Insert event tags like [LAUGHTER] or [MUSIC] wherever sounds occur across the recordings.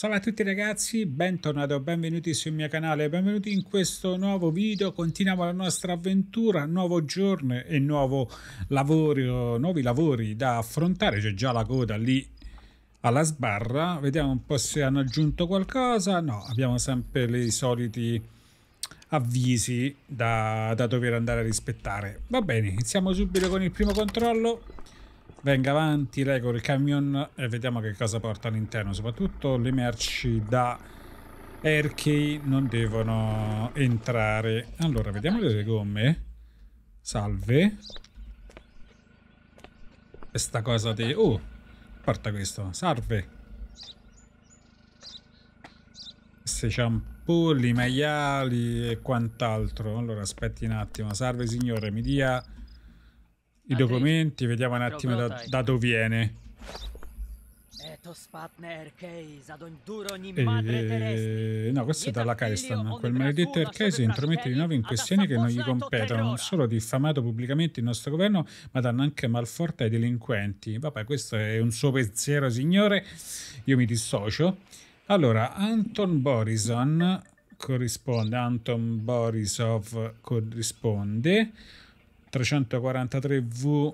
Salve a tutti ragazzi, bentornati o benvenuti sul mio canale, benvenuti in questo nuovo video, continuiamo la nostra avventura, nuovo giorno e nuovo lavoro, nuovi lavori da affrontare, c'è già la coda lì alla sbarra, vediamo un po' se hanno aggiunto qualcosa, no, abbiamo sempre i soliti avvisi da, da dover andare a rispettare. Va bene, iniziamo subito con il primo controllo. Venga avanti, regolo il camion e vediamo che cosa porta all'interno. Soprattutto le merci da Erkei non devono entrare. Allora, vediamo le gomme. Salve. Questa cosa di... Oh, porta questo. Salve. Questi ciampulli, maiali e quant'altro. Allora, aspetti un attimo. Salve signore, mi dia i documenti, vediamo un attimo da, da dove viene. E... Eh, eh, no, questo è dalla Kaistan. Quel maledetto Erchesi intromette di nuovo in questioni che non gli competono. Non solo diffamato pubblicamente il nostro governo, ma danno anche malforte ai delinquenti. Vabbè, questo è un suo pensiero, signore. Io mi dissocio. Allora, Anton Borison corrisponde. Anton Borisov corrisponde. 343V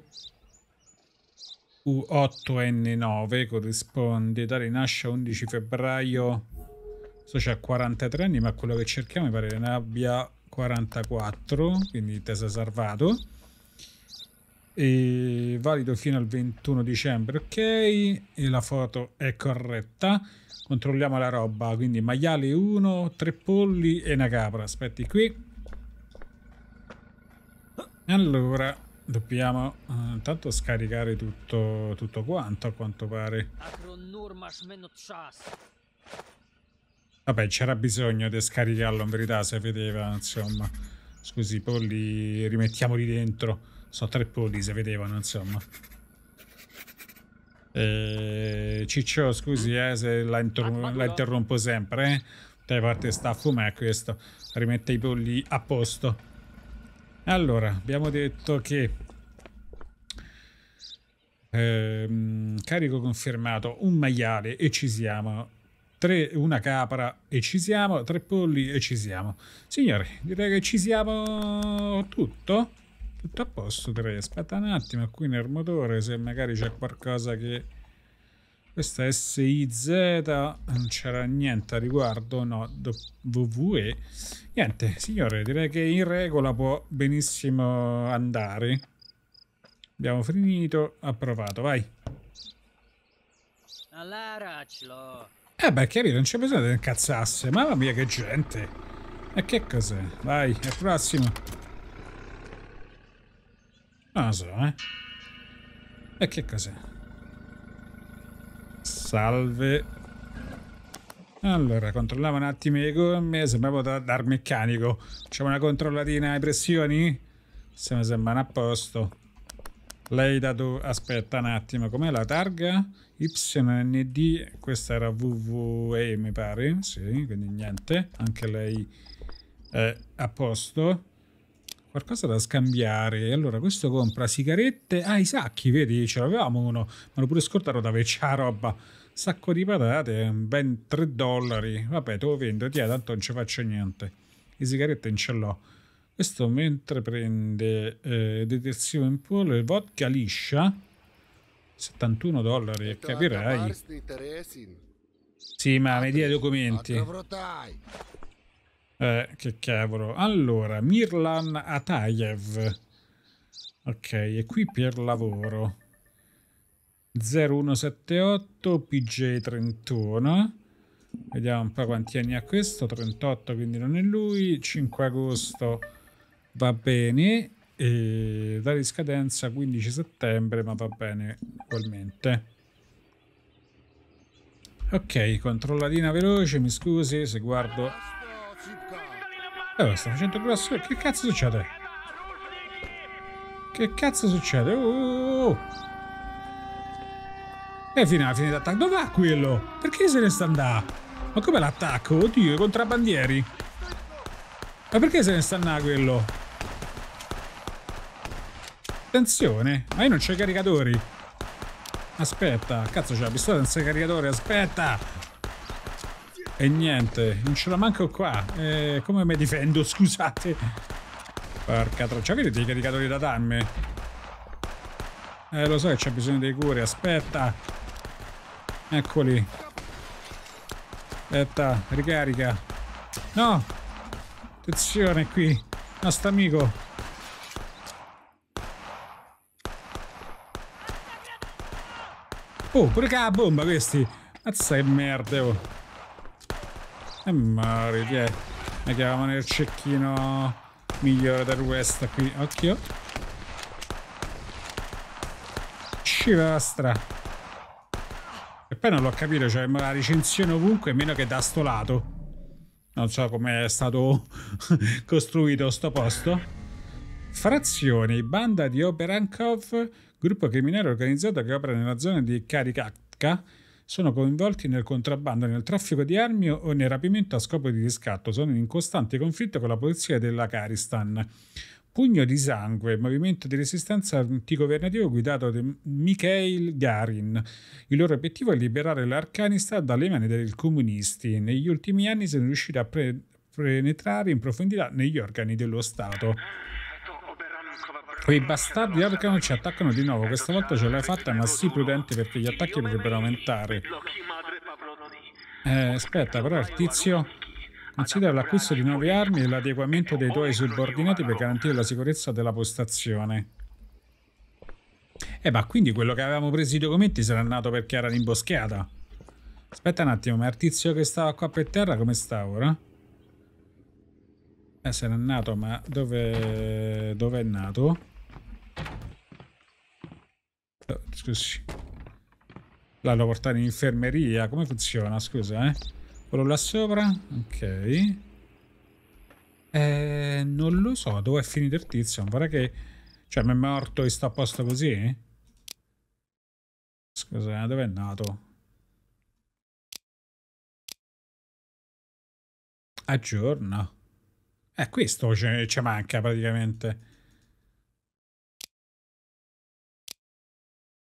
U8N9 corrisponde, da rinasce 11 febbraio, so c'ha 43 anni, ma quello che cerchiamo mi pare ne abbia 44, quindi tesa salvato. E valido fino al 21 dicembre, ok, e la foto è corretta. Controlliamo la roba, quindi maiale 1, 3 polli e una capra. Aspetti qui. Allora, dobbiamo uh, intanto scaricare tutto, tutto quanto a quanto pare. Vabbè, c'era bisogno di scaricarlo in verità, se vedeva, insomma. Scusi, i polli rimettiamoli dentro. Sono tre polli, se vedevano, insomma. E... Eh, Ciccio, scusi, eh, se la, la interrompo sempre, eh. Da parte sta a fumare questo. Rimette i polli a posto. Allora, abbiamo detto che ehm, carico confermato un maiale e ci siamo, tre, una capra e ci siamo, tre polli e ci siamo. Signore, direi che ci siamo tutto. Tutto a posto, direi. Aspetta un attimo, qui nel motore se magari c'è qualcosa che questa SIZ non c'era niente a riguardo no WWE niente signore direi che in regola può benissimo andare abbiamo finito approvato vai eh beh capito non c'è bisogno di incazzasse mamma mia che gente e che cos'è vai al prossimo non lo so eh e che cos'è Salve. Allora, controlliamo un attimo le gomme, sembrava da, dar meccanico. Facciamo una controllatina alle pressioni? Se mi sembrano a posto. Lei da dove... Aspetta un attimo, com'è la targa? YND, questa era WWE mi pare, sì, quindi niente, anche lei è a posto qualcosa da scambiare. Allora, questo compra sigarette. Ah, i sacchi, vedi, ce l'avevamo uno. Ma l'ho pure scordato da vecchia roba sacco di patate, ben 3 dollari. Vabbè, te lo vendo, ti tanto non ci faccio niente. Le sigarette non ce l'ho. Questo mentre prende eh, detersivo in polvere, vodka liscia, 71 dollari, e capirai. Sì, ma mi dia i documenti. Eh, che cavolo. Allora, Mirlan Atayev. Ok, è qui per lavoro. 0178 PJ 31 Vediamo un po' quanti anni ha questo. 38, quindi non è lui. 5 agosto va bene. E data di scadenza 15 settembre, ma va bene ugualmente. Ok, controllatina veloce, mi scusi se guardo... Oh, sta facendo grosso... Che cazzo succede? Che cazzo succede? Oh! oh, oh. E fino alla fine d'attacco. Dove va quello? Perché se ne sta andando? Ma come l'attacco? Oddio, i contrabbandieri. Ma perché se ne sta andando quello? Attenzione. Ma io non c'ho i caricatori. Aspetta. Cazzo, c'è la pistola senza caricatore. Aspetta. E niente. Non ce la manco qua. Eh, come mi difendo? [LAUGHS] Scusate. Porca troccia. vedete i caricatori da darmi? Eh, lo so che c'è bisogno dei cure. Aspetta. Eccoli. Aspetta, ricarica. No! Attenzione qui, nostro amico. Oh, pure che ha la bomba questi. Mazza che merda, oh. E mori, che Mettiamo cioè, il cecchino migliore da questa qui. Occhio. Scivastra poi non l'ho capito, cioè la recensione ovunque, meno che da sto lato. Non so come è stato [LAUGHS] costruito sto posto. Frazioni, banda di Oberankov, gruppo criminale organizzato che opera nella zona di Karikatka, sono coinvolti nel contrabbando, nel traffico di armi o nel rapimento a scopo di riscatto. Sono in costante conflitto con la polizia della Karistan Pugno di sangue, movimento di resistenza antigovernativo guidato da Mikhail Garin. Il loro obiettivo è liberare l'Afghanistan dalle mani dei comunisti. Negli ultimi anni sono riusciti a pre- penetrare in profondità negli organi dello Stato. Quei bastardi Arcano ci attaccano di nuovo, questa volta ce l'hai fatta, ma sii prudente perché gli attacchi potrebbero aumentare. Eh, aspetta, però il tizio Considera l'acquisto di nuove armi e l'adeguamento dei tuoi subordinati per garantire la sicurezza della postazione. Eh, ma quindi quello che avevamo preso i documenti sarà nato perché era un'imboschiata. Aspetta un attimo, ma il tizio che stava qua per terra come sta ora? Eh, se n'è nato, ma dove... dove è nato? Oh, scusi. L'hanno portato in infermeria, come funziona? Scusa, eh? Quello là sopra? Ok. Eh, non lo so, dove è finito il tizio? Non vorrei che... Cioè, mi è morto e sta a posto così? Scusa, dove è nato? Aggiorna. Eh, questo ci manca praticamente.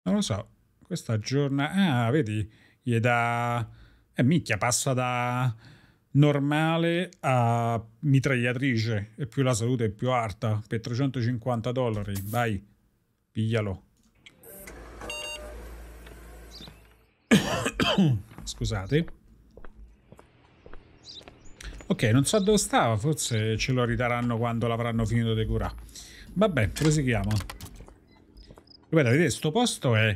Non lo so. questo aggiorna... Ah, vedi? Gli da e eh, micchia, passa da normale a mitragliatrice e più la salute è più alta per 350 dollari. Vai, piglialo. [COUGHS] Scusate. Ok, non so dove stava, forse ce lo ridaranno quando l'avranno finito di curare. Vabbè, proseguiamo. Ripeto, vedete, sto posto è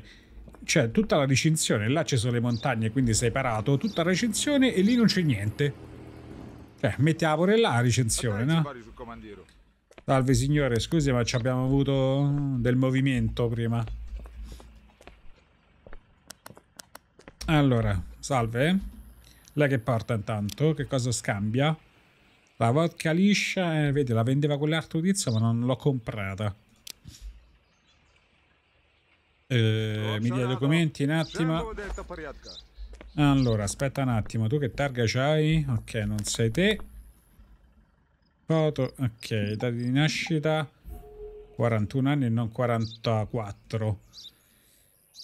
cioè tutta la recinzione, là ci sono le montagne, quindi sei parato, tutta la recinzione e lì non c'è niente. Cioè, mettiamo pure là la recinzione, no? Salve signore, scusi ma ci abbiamo avuto del movimento prima. Allora, salve. Lei che porta intanto? Che cosa scambia? La vodka liscia, eh, vedi, la vendeva con quell'altro tizio ma non l'ho comprata. Eh, mi dia i documenti un attimo. Allora, aspetta un attimo, tu che targa c'hai? Ok, non sei te. Foto, ok, età di nascita 41 anni e non 44.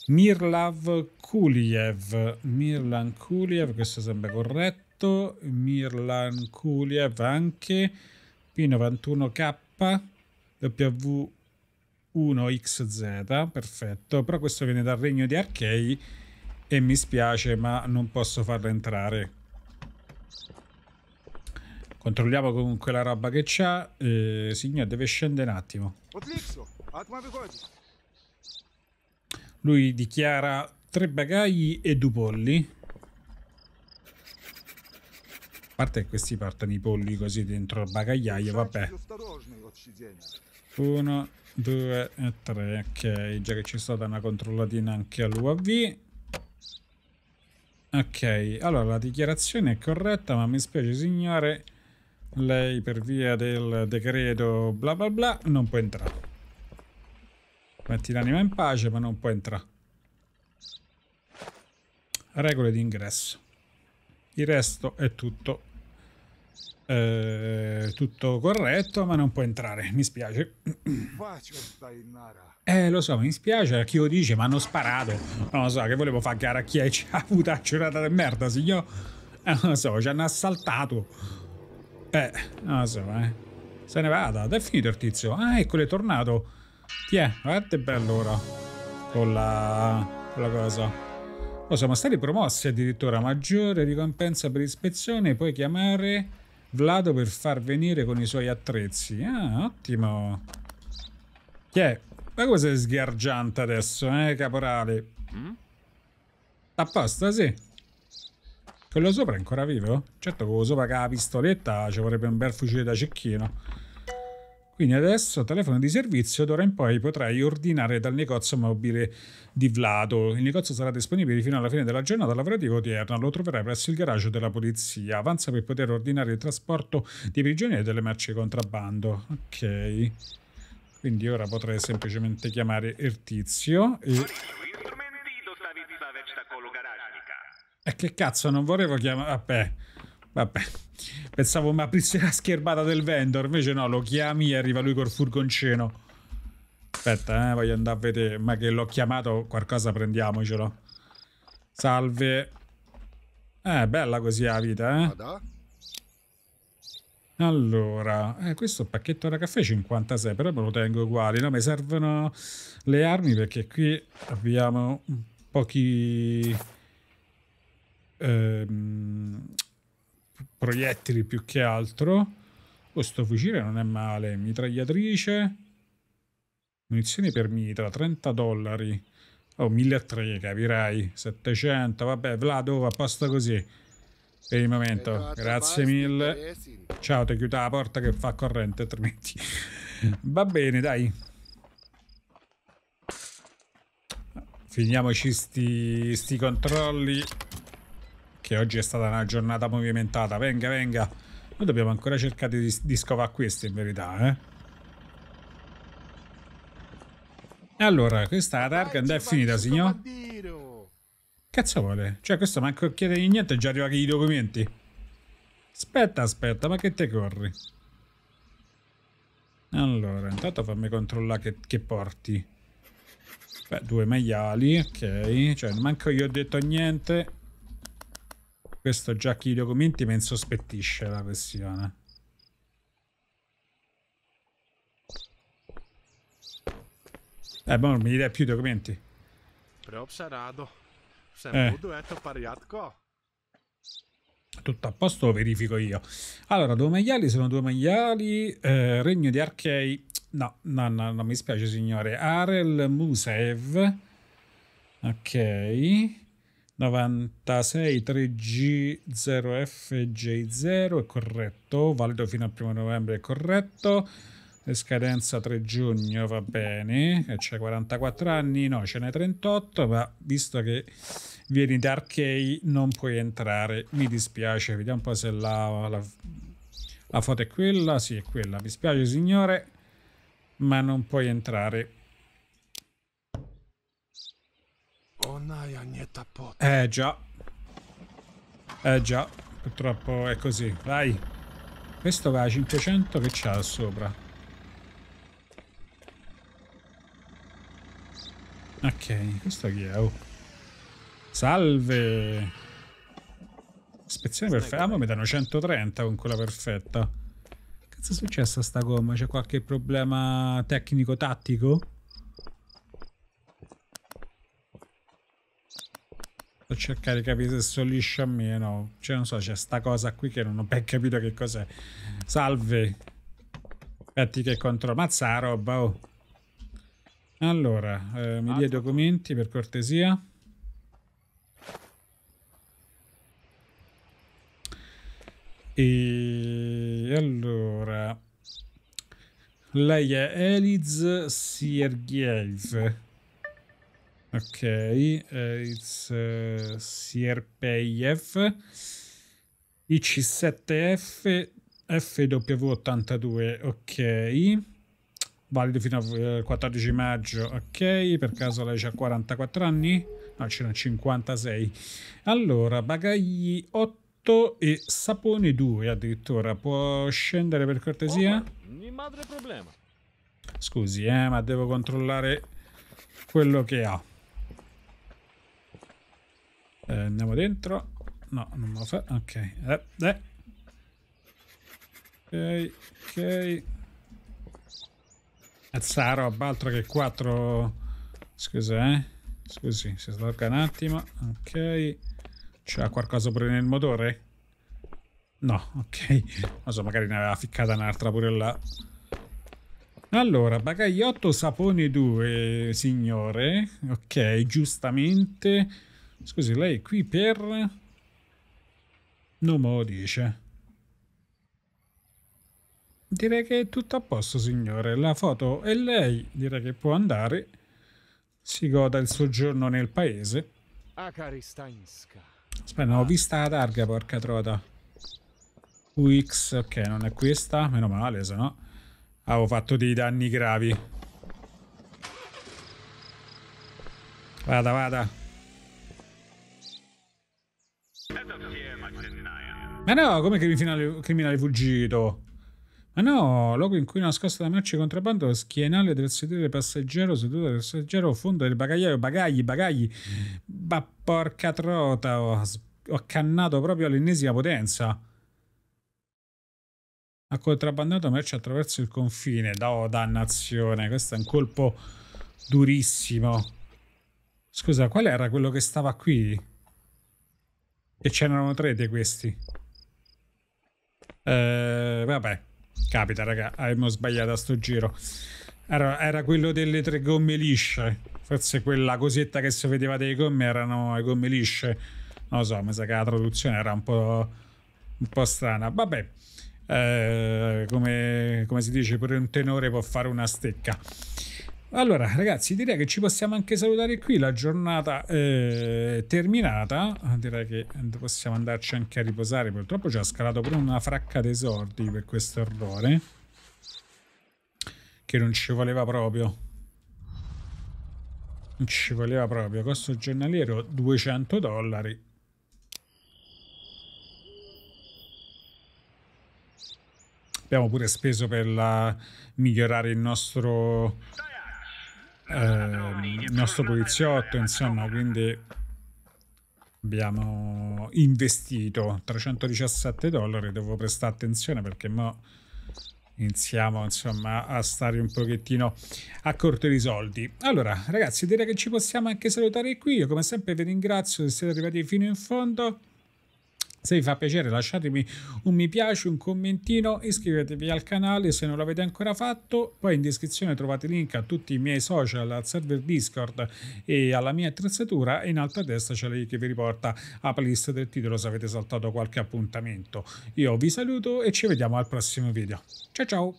Mirlav Kuliev, Mirlan Kuliev, questo sembra corretto. Mirlan Kuliev anche P91K W 1xz, perfetto, però questo viene dal regno di Arkei e mi spiace ma non posso farlo entrare. Controlliamo comunque la roba che c'ha. Eh, signor, deve scendere un attimo. Lui dichiara tre bagagli e due polli. A parte che questi partono i polli così dentro il bagagliaio, vabbè. Uno, 2 e 3 ok già che ci sto da una controllatina anche all'UAV ok allora la dichiarazione è corretta ma mi spiace signore lei per via del decreto bla bla bla non può entrare metti l'anima in pace ma non può entrare regole di ingresso il resto è tutto eh, tutto corretto, ma non può entrare, mi spiace. Eh, lo so, mi spiace a chi lo dice, ma hanno sparato. Non lo so, che volevo fare gara a chi ci ha avuto la giornata di merda, signor. Eh, non lo so, ci hanno assaltato. Eh, non lo so, eh. Se ne vada, ed è finito il tizio. Ah, eccolo, è tornato. Tiè, guarda che bello ora. Con la... con la cosa. Oh, siamo stati promossi addirittura maggiore ricompensa per ispezione, puoi chiamare Vlado per far venire con i suoi attrezzi. Ah, ottimo. Che è? Ma come sei sgargiante adesso, eh, caporale? Mm? Apposta, sì. Quello sopra è ancora vivo? Certo, quello sopra che ha la pistoletta ci vorrebbe un bel fucile da cecchino. Quindi adesso telefono di servizio, d'ora in poi potrai ordinare dal negozio mobile di Vlado. Il negozio sarà disponibile fino alla fine della giornata lavorativa odierna. Lo troverai presso il garage della polizia. Avanza per poter ordinare il trasporto dei prigionieri e delle merci contrabbando. Ok. Quindi ora potrei semplicemente chiamare il tizio e... E eh, che cazzo, non volevo chiamare... Vabbè, vabbè. Pensavo mi aprisse la schermata del vendor, invece no, lo chiami e arriva lui col furgoncino. Aspetta, eh, voglio andare a vedere, ma che l'ho chiamato, qualcosa prendiamocelo. Salve. Eh, bella così la vita, eh. Allora, eh, questo pacchetto da caffè 56, però me lo tengo uguale. No, mi servono le armi perché qui abbiamo pochi... Ehm proiettili più che altro. Questo fucile non è male. Mitragliatrice. Munizioni per mitra, 30 dollari. Oh, 1.300, capirai. 700, vabbè, Vlado, oh, apposta così. Per il momento, grazie mille. Ciao, ti chiudo la porta che fa corrente, altrimenti... [LAUGHS] Va bene, dai. Finiamoci sti, sti controlli perché oggi è stata una giornata movimentata. Venga, venga. Noi dobbiamo ancora cercare di, di scovare questo, in verità, eh. allora, questa targa è finita, signor. Cazzo vuole? Cioè, questo manco chiede di niente già arriva i documenti. Aspetta, aspetta, ma che te corri? Allora, intanto fammi controllare che, che porti. Beh, due maiali, ok. Cioè, manco io ho detto niente questo già chi lo commenti mi insospettisce la questione. Eh, bon, mi direi più i documenti. Propsa rado. Sempre eh. eh, duetto pariatco. Tutto a posto lo verifico io. Allora, due maiali sono due maiali. Eh, Regno di Archei. No, no, no, no, mi spiace signore. Arel Musev. Ok. 96 3G0FJ0 è corretto, valido fino al primo novembre è corretto, e scadenza 3 giugno va bene, e c'è 44 anni, no ce n'è 38, ma visto che vieni da Arkei non puoi entrare, mi dispiace, vediamo un po' se la, la, la foto è quella, sì è quella, mi spiace signore, ma non puoi entrare. Eh già. Eh già. Purtroppo è così. Vai. Questo va a 500 che c'ha sopra. Ok, questo chi è? Oh. Salve. Spezione perfetta. Ah, ma mi danno 130 con quella perfetta. Cazzo è successo a sta gomma? C'è qualche problema tecnico-tattico? cercare di capire se sono liscio o meno. Cioè, non so, c'è sta cosa qui che non ho ben capito che cos'è. Salve. Aspetti che controllo. Mazza roba, oh. Allora, eh, mi dia i documenti per cortesia. E allora... Lei è Eliz Siergiev. Ok, uh, it's uh, CRPIF IC7F FW82, ok. Valido fino al 14 eh, maggio, ok. Per caso lei ha 44 anni? No, ce n'ha 56. Allora, bagagli 8 e sapone 2 addirittura. Può scendere per cortesia? Oh, Scusi, eh, ma devo controllare quello che ha. Eh, andiamo dentro. No, non lo fa. Ok. Eh, eh. Ok, ok. Azza roba, altro che 4... Scusa, eh. Scusi, si slarga un attimo. Ok. C'è qualcosa pure nel motore? No, ok. Non so, magari ne aveva ficcata un'altra pure là. Allora, bagagliotto sapone 2, signore. Ok, giustamente. Scusi, lei qui per... Non me lo dice. Direi che è tutto a posto, signore. La foto è lei. Direi che può andare. Si goda il soggiorno nel paese. Aspetta, non ho vista la targa, porca trota. UX, ok, non è questa. Meno male, se no avevo fatto dei danni gravi. Vada, vada. Ma no, come criminale, criminale fuggito? Ma no, luogo in cui nascosta da merce contrabbando, schienale del sedile passeggero, seduta del passeggero, fondo del bagagliaio, bagagli, bagagli. Ma porca trota, ho, ho accannato proprio all'ennesima potenza. Ha contrabbandato merce attraverso il confine. Oh, dannazione, questo è un colpo durissimo. Scusa, qual era quello che stava qui? E c'erano tre di questi. Eh, vabbè, capita, raga, abbiamo sbagliato a sto giro. Era, era, quello delle tre gomme lisce. Forse quella cosetta che si vedeva dei gomme erano le gomme lisce. Non lo so, mi sa che la traduzione era un po', un po strana. Vabbè, eh, come, come si dice, pure un tenore può fare una stecca. Allora, ragazzi, direi che ci possiamo anche salutare qui. La giornata è eh, terminata. Direi che possiamo andarci anche a riposare. Purtroppo ci ha scalato pure una fracca dei sordi per questo errore. Che non ci voleva proprio. Non ci voleva proprio. Costo giornaliero 200 dollari. Abbiamo pure speso per la... migliorare il nostro il ehm, nostro poliziotto, insomma, quindi abbiamo investito 317 dollari, devo prestare attenzione perché mo iniziamo insomma a stare un pochettino a corto di soldi. Allora ragazzi direi che ci possiamo anche salutare qui, io come sempre vi ringrazio se siete arrivati fino in fondo se vi fa piacere lasciatemi un mi piace, un commentino, iscrivetevi al canale se non l'avete ancora fatto, poi in descrizione trovate link a tutti i miei social, al server Discord e alla mia attrezzatura e in alto a destra c'è la link che vi riporta a playlist del titolo se avete saltato qualche appuntamento. Io vi saluto e ci vediamo al prossimo video. Ciao ciao!